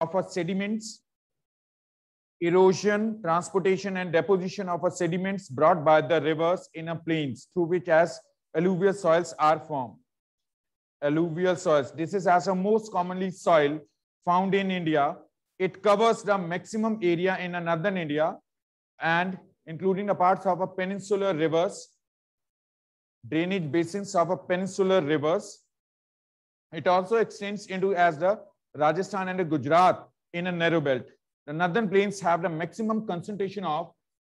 of a sediments, erosion, transportation, and deposition of a sediments brought by the rivers in a plains through which as alluvial soils are formed. Alluvial soils. This is as a most commonly soil found in India. It covers the maximum area in northern India and including the parts of a peninsular rivers, drainage basins of a peninsular rivers. It also extends into as the Rajasthan and Gujarat in a narrow belt. The northern plains have the maximum concentration of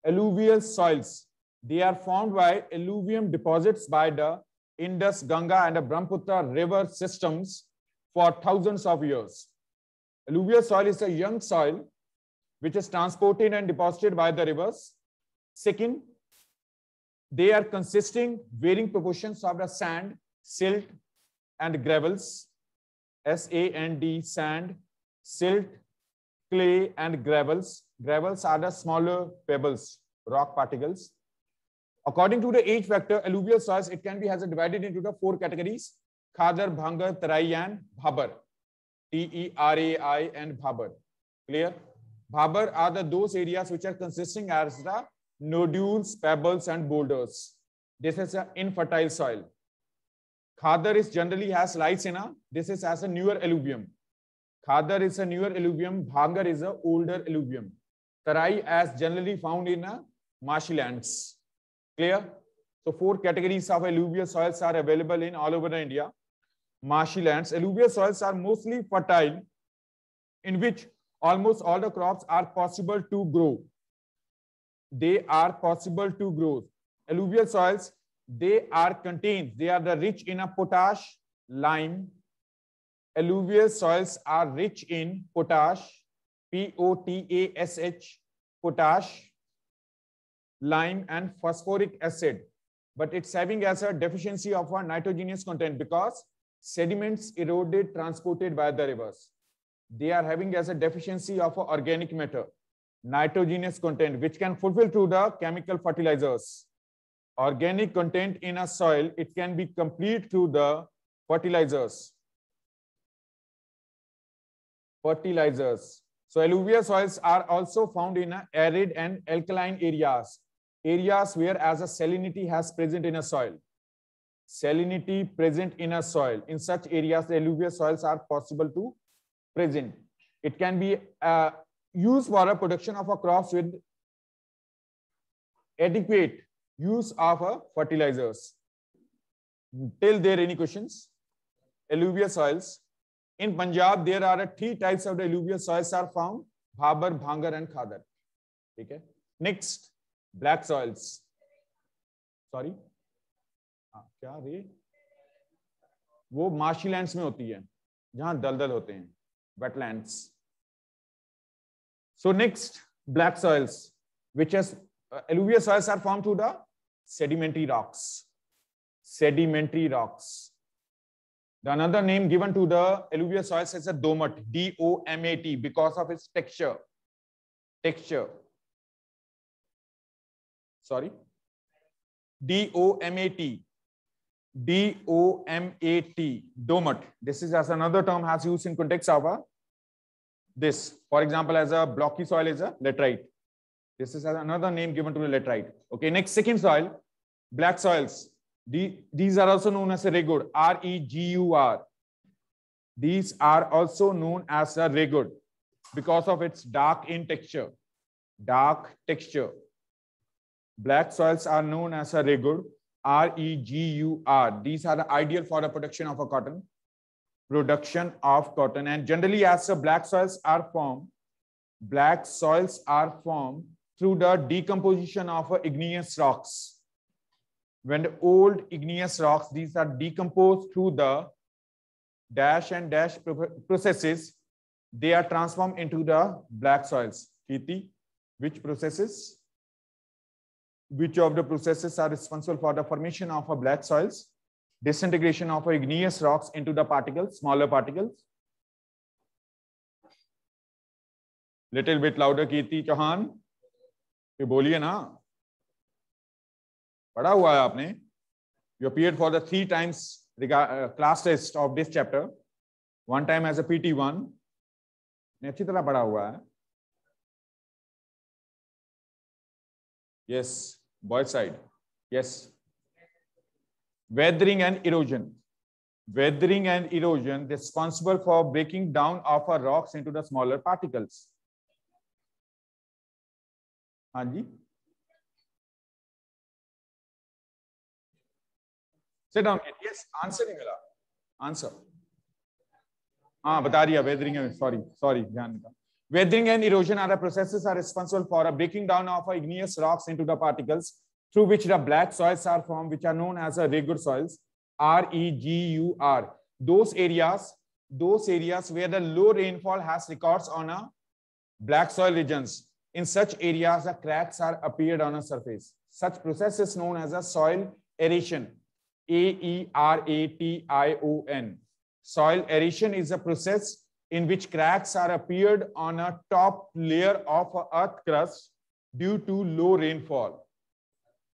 alluvial soils. They are formed by alluvium deposits by the Indus, Ganga, and the Brahmaputra river systems for thousands of years. Alluvial soil is a young soil which is transported and deposited by the rivers. Second, they are consisting varying proportions of the sand, silt, and gravels. S-A-N-D, sand, silt, clay, and gravels. Gravels are the smaller pebbles, rock particles. According to the age factor, alluvial soils, it can be has divided into the four categories, Khadar, Bhangar, Tarai, and Bhabar. T-E-R-A-I and Bhabar. Clear? Bhabar are the those areas which are consisting as the nodules, pebbles, and boulders. This is an infertile soil. Khadar is generally has Raisena. This is as a newer alluvium. Khadar is a newer alluvium. Bhagar is a older alluvium. Tarai as generally found in a marshy lands. Clear? So four categories of alluvial soils are available in all over India. Marshy lands. Alluvial soils are mostly fertile in which almost all the crops are possible to grow. They are possible to grow. Alluvial soils they are contained. they are the rich in a potash, lime. Alluvial soils are rich in potash, P-O-T-A-S-H, potash, lime and phosphoric acid. But it's having as a deficiency of a nitrogenous content because sediments eroded, transported by the rivers. They are having as a deficiency of organic matter, nitrogenous content, which can fulfill through the chemical fertilizers organic content in a soil, it can be complete through the fertilizers. Fertilizers. So alluvial soils are also found in arid and alkaline areas, areas where as a salinity has present in a soil. Salinity present in a soil. In such areas, the alluvial soils are possible to present. It can be uh, used for a production of a crops with adequate use of a fertilizers. Till there any questions? Alluvial soils. In Punjab, there are three types of the alluvial soils are found: Bhabar, Bhangar, and Khadar. theek Okay. Next, black soils. Sorry. हाँ, क्या रे वो marshy lands में होती है जहां दलदल hote hain wetlands so next black soils which has uh, alluvial soils are formed through the sedimentary rocks. Sedimentary rocks. The another name given to the alluvial soils is a domat, D-O-M-A-T, because of its texture. Texture. Sorry. D-O-M-A-T. D-O-M-A-T, domat. This is as another term has used in context of a, uh, this. For example, as a blocky soil is a laterite. This is another name given to laterite. Okay, next second soil, black soils. These are also known as a regur, R-E-G-U-R. These are also known as a regur because of its dark in texture, dark texture. Black soils are known as a regur, R-E-G-U-R. These are ideal for the production of a cotton, production of cotton. And generally as the black soils are formed, black soils are formed through the decomposition of igneous rocks. When the old igneous rocks, these are decomposed through the dash and dash processes, they are transformed into the black soils. Kiti, which processes? Which of the processes are responsible for the formation of black soils? Disintegration of igneous rocks into the particles, smaller particles. Little bit louder, Kiti Chauhan. ये बोलिए ना पढ़ा हुआ है आपने you appear for the three times class test of this chapter one time as a P T one ने अच्छी तरह पढ़ा हुआ है yes boy side yes weathering and erosion weathering and erosion responsible for breaking down of uh rocks into the smaller particles हाँ जी yes answer नहीं मिला आंसर हाँ बता रही है सॉरी सॉरी ध्यान weathering and erosion are processes are responsible for a breaking down of igneous rocks into the particles through which the black soils are form which are known as a regur soils R E G U R those areas those areas where the low rainfall has records on a black soil regions in such areas, the cracks are appeared on a surface. Such process is known as a soil aeration, A-E-R-A-T-I-O-N. Soil aeration is a process in which cracks are appeared on a top layer of a earth crust due to low rainfall.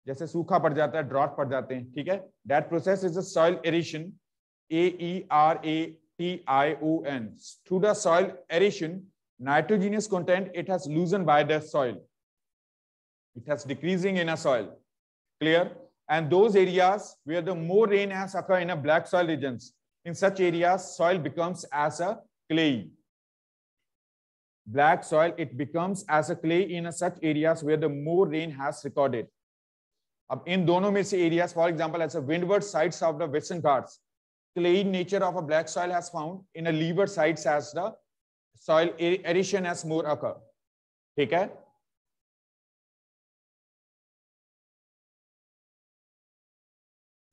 जैसे सूखा पड़ जाता है drought पड़ जाते हैं ठीक है that process is a soil aeration A E R A T I O N through the soil aeration nitrogenous content, it has loosened by the soil. It has decreasing in a soil, clear? And those areas where the more rain has occurred in a black soil regions, in such areas, soil becomes as a clay. Black soil, it becomes as a clay in a such areas where the more rain has recorded. in in areas, for example, as a windward sides of the western Ghats, clay nature of a black soil has found in a leeward sides as the soil erosion has more occur ठीक है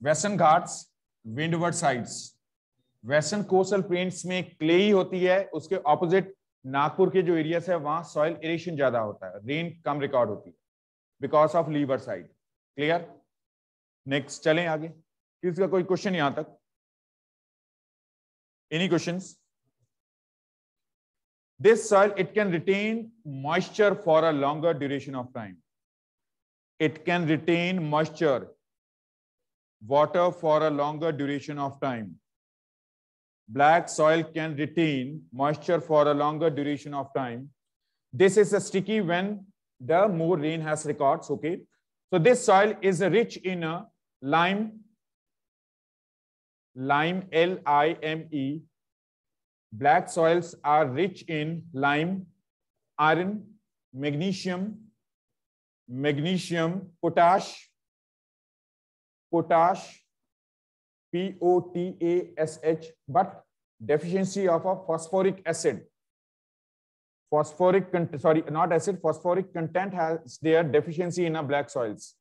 western Ghats windward sides western coastal plains में clay ही होती है उसके opposite Nagpur के जो areas है वहां सॉइल इरेशन ज्यादा होता है रेन कम रिकॉर्ड होती है because of leeward side clear next चलें आगे किसी कोई क्वेश्चन यहां तक any questions This soil, it can retain moisture for a longer duration of time. It can retain moisture, water for a longer duration of time. Black soil can retain moisture for a longer duration of time. This is sticky when the more rain has records, okay? So this soil is rich in a lime, lime, L-I-M-E, Black soils are rich in lime, iron, magnesium, magnesium, potash, potash, P-O-T-A-S-H, but deficiency of a phosphoric acid. Phosphoric, sorry, not acid, phosphoric content has their deficiency in a black soils.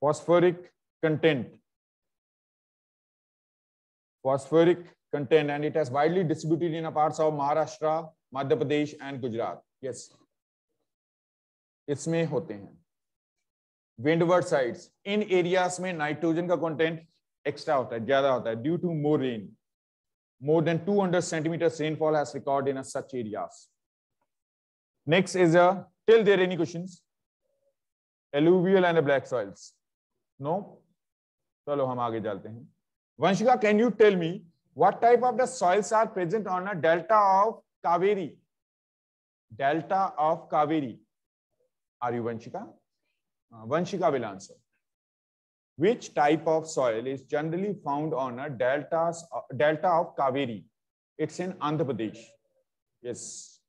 Phosphoric content. Phosphoric content and it has widely distributed in parts of Maharashtra, Madhya Pradesh and Gujarat. Yes. isme hote hain windward sides in areas mein nitrogen ka content extra hota hai zyada hota hai due to more rain more than 200 cm rainfall has recorded in a such areas. Next is a till there any questions? Alluvial and black soils. No. चलो हम आगे चलते हैं Vanshika can you tell me What type of the soils are present on a delta of Kaveri? Delta of Kaveri. Are you Vanshika? Uh, Vanshika will answer. Which type of soil is generally found on a delta, uh, delta of Kaveri? It's in Andhra Pradesh. Yes.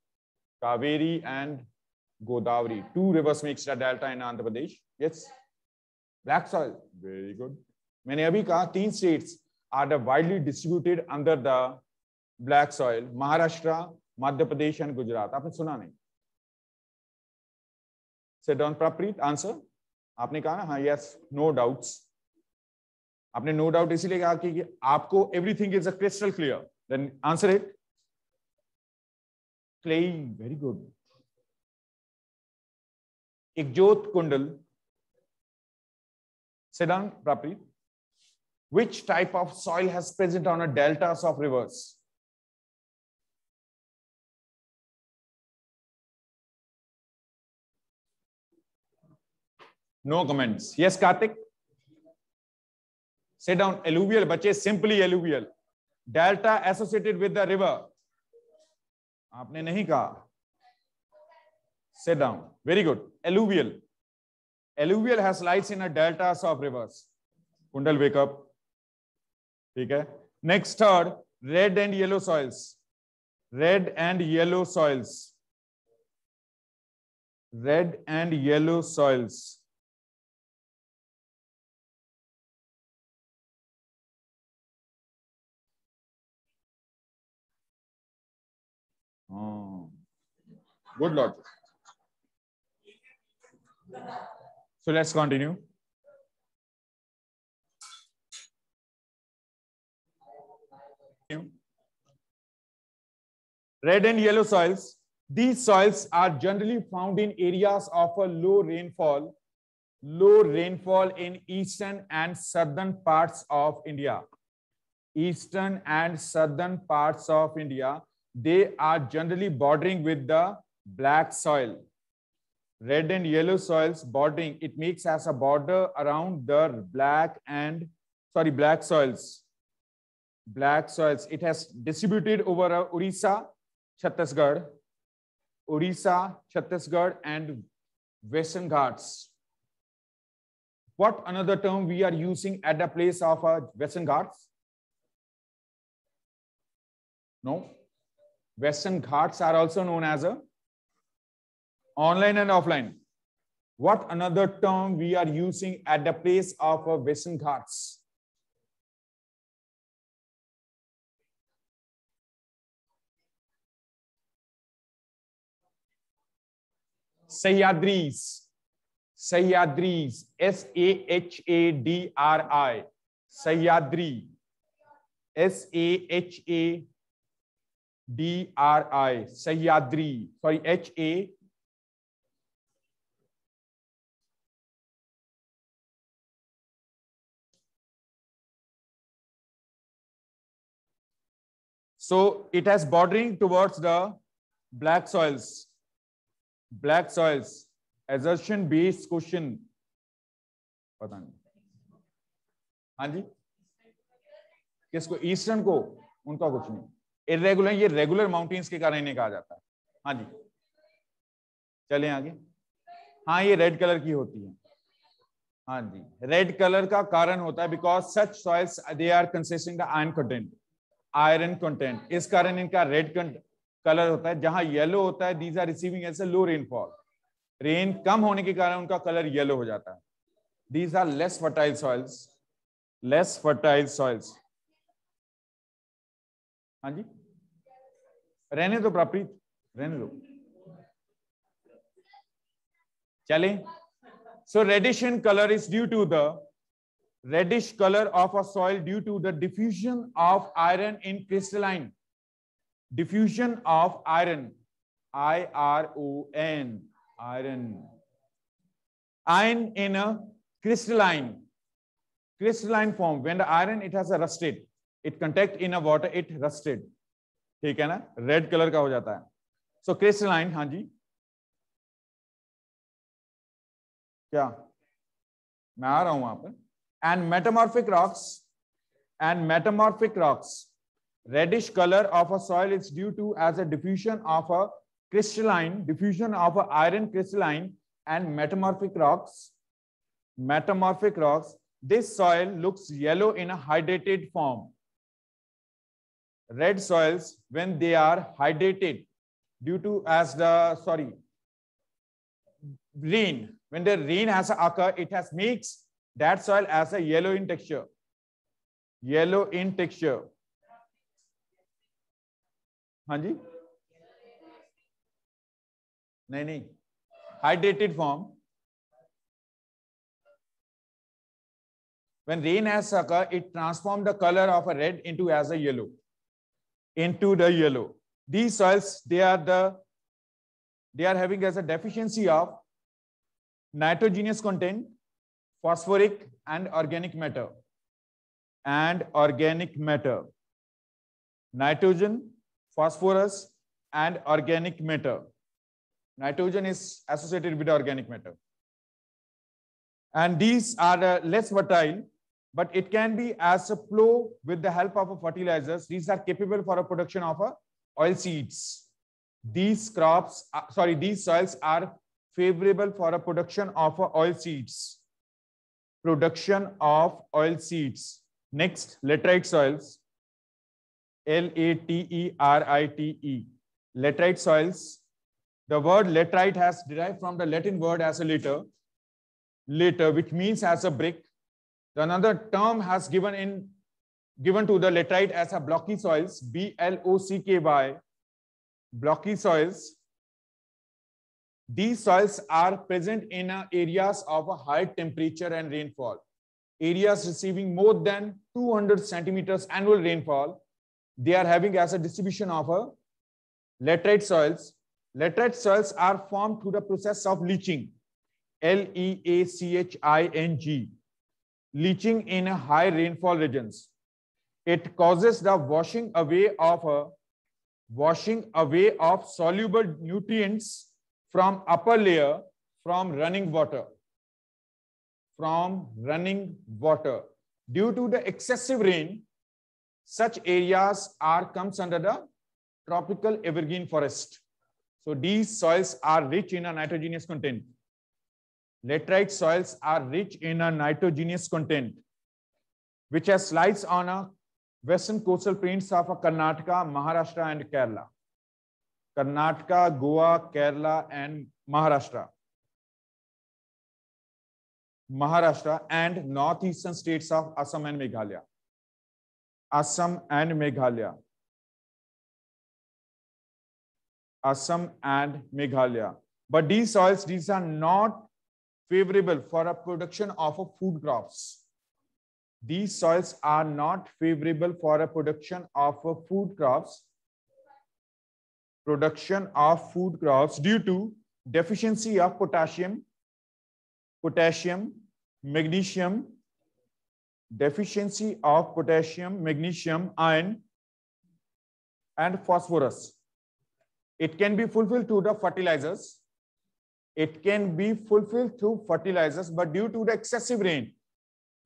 Kaveri and Godavari. Two rivers makes the delta in Andhra Pradesh. Yes. Black soil. Very good. मैंने अभी कहा तीन states. are widely distributed under the black soil, Maharashtra, Madhya Pradesh, and Gujarat. aapne suna nahi said down, Prapreet. Answer. aapne kaha na ha yes no doubts aapne no doubt isliye kaha ki aapko everything is a crystal clear then answer it clay very good ekjot kundal said कुंडल prapreet which type of soil has present on a deltas of rivers? No comments. Yes, Kartik. Sit down. Alluvial, bache, simply alluvial. Delta associated with the river. आपने नहीं कहा sit down very good alluvial alluvial has lights in a deltas of rivers kundal wake up ठीक है next third red and yellow soils red and yellow soils red and yellow soils good logic so let's continue red and yellow soils. These soils are generally found in areas of a low rainfall, low rainfall in eastern and southern parts of India. Eastern and southern parts of India, they are generally bordering with the black soil. Red and yellow soils bordering, it makes as a border around the black and, sorry, black soils. Black soils. It has distributed over Orissa, Chhattisgarh, Orissa, Chhattisgarh, and Western Ghats. What another term we are using at the place of uh, Western Ghats? No. Western Ghats are also known as a online and offline. What another term we are using at the place of uh, Western Ghats? Sahyadris Sahyadris S A H A D R I Sahyadri S A H A D R I Sahyadri sorry H A So it has bordering towards the black soils. Black soils assertion base question पता नहीं हाँ जी किसको eastern को उनका कुछ नहीं irregular ये regular mountains के कारण इन्हें कहा जाता है हाँ जी चले आगे हाँ ये रेड कलर की होती है हाँ जी रेड कलर का कारण होता है because such soils they are consisting the iron content iron content इस कारण इनका रेड कलर होता है जहां येलो होता है these are receiving as a low rainfall rain कम होने के कारण उनका कलर येलो हो जाता है these are less fertile soils less fertile soils हाँ जी रहने दो प्राप्रीत रहने दो चले so reddish in colour is due to the reddish colour of a soil due to the diffusion of iron in crystalline diffusion of iron i r o n iron iron in a crystalline crystalline form when the iron it has a rusted it contact in a water it rusted ठीक है ना red colour का हो जाता है सो crystalline हाँ जी क्या मैं आ रहा हूं वहां पर and metamorphic rocks and metamorphic rocks reddish color of a soil is due to as a diffusion of a crystalline, diffusion of a iron crystalline and metamorphic rocks. Metamorphic rocks. This soil looks yellow in a hydrated form. Red soils, when they are hydrated due to as the, sorry, rain. When the rain has occurred, it has mixed that soil as a yellow in texture. Yellow in texture हाँ जी नहीं नहीं hydrated form when rain has occur it transform the color of a red into as a yellow into the yellow these soils they are the they are having as a deficiency of nitrogenous content phosphoric and organic matter and organic matter nitrogen phosphorus, and organic matter. Nitrogen is associated with organic matter. And these are uh, less fertile, but it can be as a flow with the help of fertilizers. These are capable for a production of a oil seeds. These crops, uh, sorry, these soils are favorable for a production of a oil seeds. Production of oil seeds. Next, laterite soils. L A T E R I T E, laterite soils. The word laterite has derived from the Latin word as a litter, later, which means as a brick. Another term has given in given to the laterite as a blocky soils, B L O C K Y, blocky soils. These soils are present in areas of a high temperature and rainfall. Areas receiving more than 200 centimeters annual rainfall they are having as a distribution of a uh, laterite soils. Laterite soils are formed through the process of leaching. L-E-A-C-H-I-N-G. Leaching in high rainfall regions. It causes the washing away of a uh, washing away of soluble nutrients from upper layer from running water. From running water. Due to the excessive rain, such areas are comes under the tropical evergreen forest. So these soils are rich in a nitrogenous content. Laterite soils are rich in a nitrogenous content, which has slides on a western coastal plains of Karnataka, Maharashtra, and Kerala. Karnataka, Goa, Kerala, and Maharashtra. Maharashtra and northeastern states of Assam and Meghalaya. Assam and Meghalaya. Assam and Meghalaya. But these soils, these are not favorable for a production of a food crops. These soils are not favorable for a production of a food crops. Production of food crops due to deficiency of potassium, potassium, magnesium, deficiency of potassium, magnesium, iron, and phosphorus. It can be fulfilled through the fertilizers. It can be fulfilled through fertilizers, but due to the excessive rain,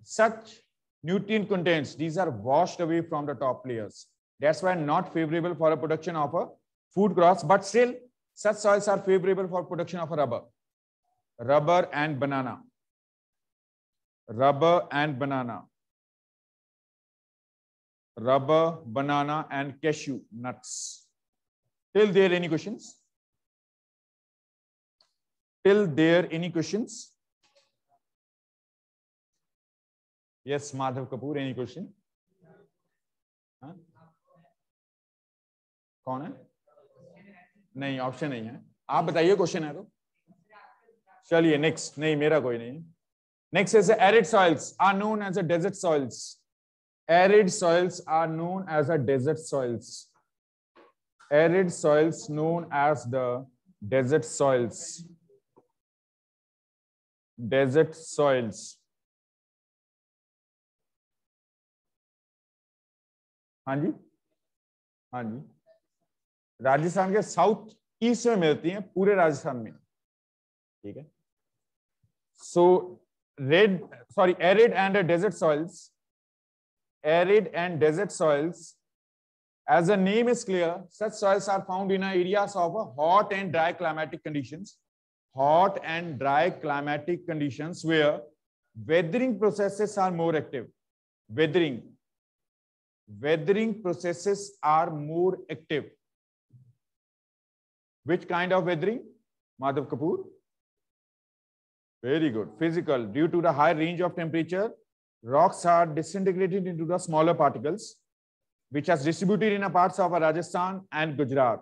such nutrient contents, these are washed away from the top layers. That's why not favorable for a production of a food crops, but still such soils are favorable for production of rubber, rubber and banana, rubber and banana. rubber, banana, and cashew nuts. Till there any questions? Till there any questions? Yes, Madhav Kapoor, any question? हाँ? कौन है नहीं option नहीं है आप बताइए question है तो चलिए नेक्स्ट नहीं मेरा कोई नहीं next is arid soils are known as a desert soils arid soils are known as a desert soils arid soils known as the desert soils desert soils हाँ जी हाँ जी राजस्थान के साउथ ईस्ट में मिलती हैं पूरे राजस्थान में ठीक है so red sorry arid and desert soils arid and desert soils. As the name is clear, such soils are found in areas of hot and dry climatic conditions. Hot and dry climatic conditions where weathering processes are more active. Weathering. Weathering processes are more active. Which kind of weathering? Madhav Kapoor? Very good. Physical. Due to the high range of temperature, rocks are disintegrated into the smaller particles, which has distributed in parts of Rajasthan and Gujarat.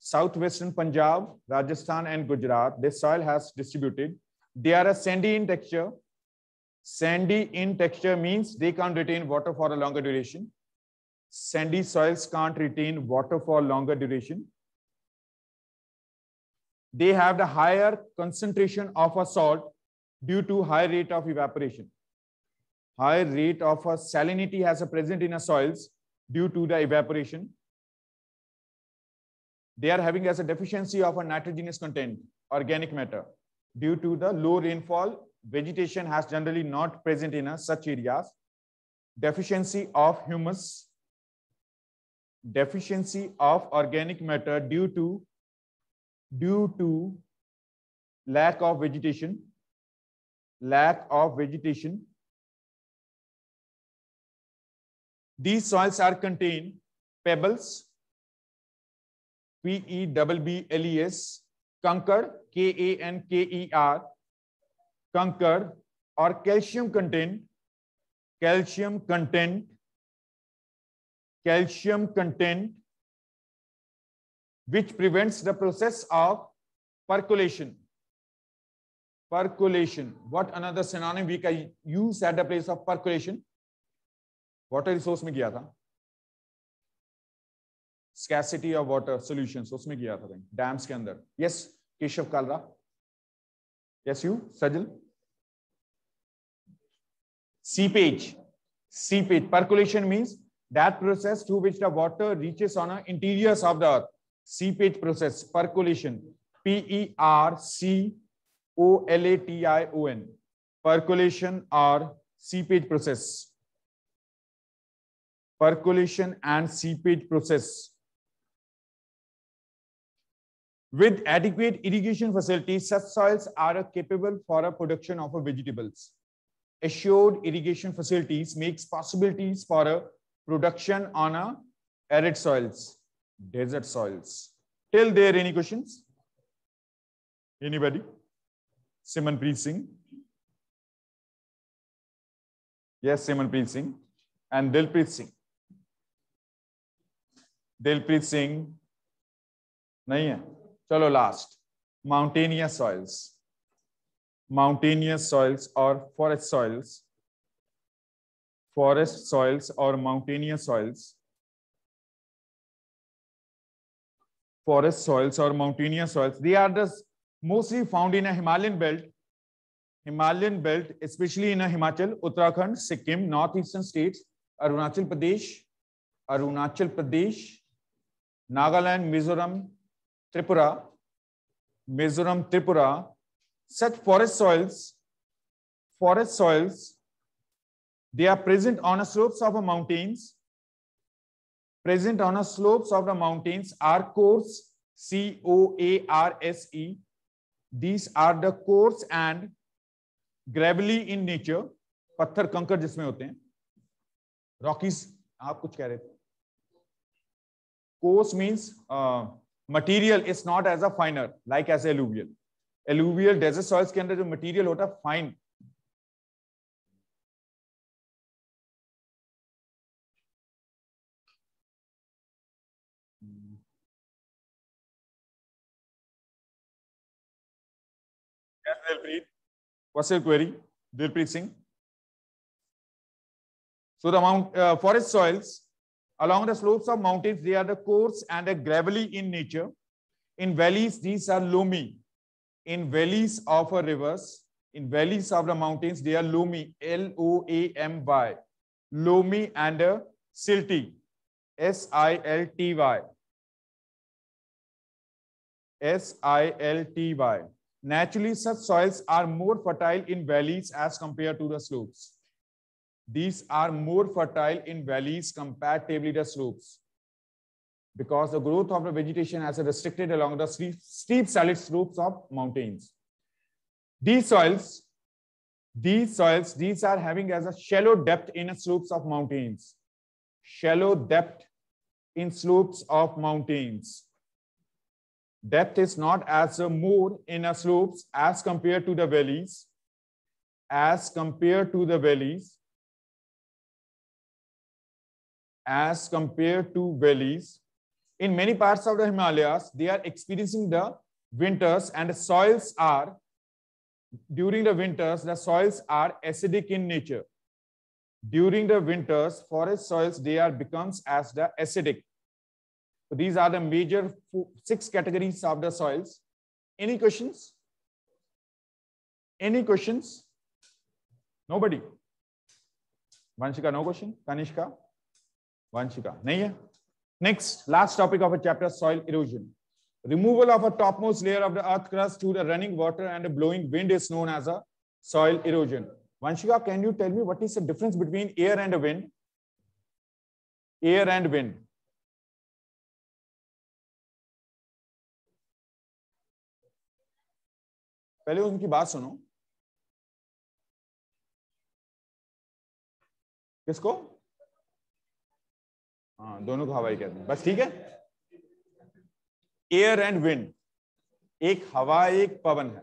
Southwestern Punjab, Rajasthan and Gujarat, this soil has distributed. They are sandy in texture. Sandy in texture means they can't retain water for a longer duration. Sandy soils can't retain water for longer duration. They have the higher concentration of a salt due to high rate of evaporation high rate of salinity has a present in a soils due to the evaporation. They are having as a deficiency of a nitrogenous content, organic matter. Due to the low rainfall, vegetation has generally not present in a, such areas. Deficiency of humus, deficiency of organic matter due to, due to lack of vegetation, lack of vegetation, These soils are contain pebbles, P-E-B-B-L-E-S, कंकर k a n k e r, N or calcium content, calcium content, calcium content, which prevents the process of percolation percolation what another synonym we can use at the place of percolation water resource में किया था scarcity of water solution उसमें किया था dams के अंदर yes Keshav Kalra yes you Sajal seepage seepage percolation means that process to which the water reaches on interiors of the earth seepage process percolation P E R C O L A T I O N percolation or seepage process percolation and seepage process. With adequate irrigation facilities, such soils are capable for a production of vegetables. Assured irrigation facilities makes possibilities for a production on a arid soils, desert soils. Till there, any questions? Anybody? Simon Singh. Yes, Simon Singh and Dilpreet Singh. Dilpreet Singh नहीं है चलो last mountainous soils mountainous soils और forest soils forest soils और mountainous soils forest soils और mountainous soils they are mostly found in Himalayan belt Himalayan belt specially in Himachal Uttarakhand Sikkim north eastern states Arunachal Pradesh Arunachal Pradesh Nagaland Mizoram Tripura Mizoram Tripura such forest soils forest soils they are present on a slopes of a mountains present on a slopes of the mountains are coarse C O A R S E these are the coarse and gravelly in nature पत्थर कंकर जिसमें होते हैं Rockies आप कुछ कह रहे थे coarse means uh, material is not as a finer like as alluvial alluvial desert soils can अंदर जो material होता है fine Yes, Dilpreet. What's your query, Dilpreet Singh? So the amount uh, forest soils Along the slopes of mountains, they are the coarse and the gravelly in nature. In valleys, these are loamy. In valleys of a rivers, in valleys of the mountains, they are loamy, L-O-A-M-Y. Loamy and uh, silty, S-I-L-T-Y. S-I-L-T-Y. Naturally, such soils are more fertile in valleys as compared to the slopes. These are more fertile in valleys comparatively to slopes because the growth of the vegetation has restricted along the steep, steep solid slopes of mountains. These soils, these soils, these are having as a shallow depth in the slopes of mountains. Shallow depth in slopes of mountains. Depth is not as more in slopes as compared to the valleys, as compared to the valleys as compared to valleys. In many parts of the Himalayas, they are experiencing the winters and the soils are, during the winters, the soils are acidic in nature. During the winters, forest soils, they are becomes as the acidic. So these are the major six categories of the soils. Any questions? Any questions? Nobody? Vanshika, no question? Kanishka? Vanshika नहीं है next last topic of a chapter soil erosion removal of a top most layer of the earth crust to the running water and blowing wind is known as a soil erosion Vanshika can you tell me what is the difference between air and wind air and wind पहले उनकी बात सुनो किसको हाँ, दोनों को हवाई कहते हैं बस ठीक है एयर एंड विंड एक हवा एक पवन है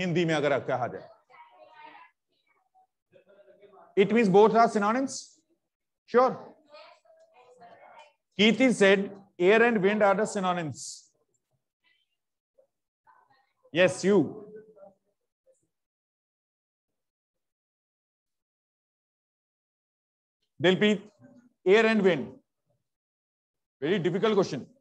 हिंदी में अगर आप कहा जाए it mean both are synonyms sure Kirti said air and wind are the synonyms yes you Dilpreet air and wind very difficult question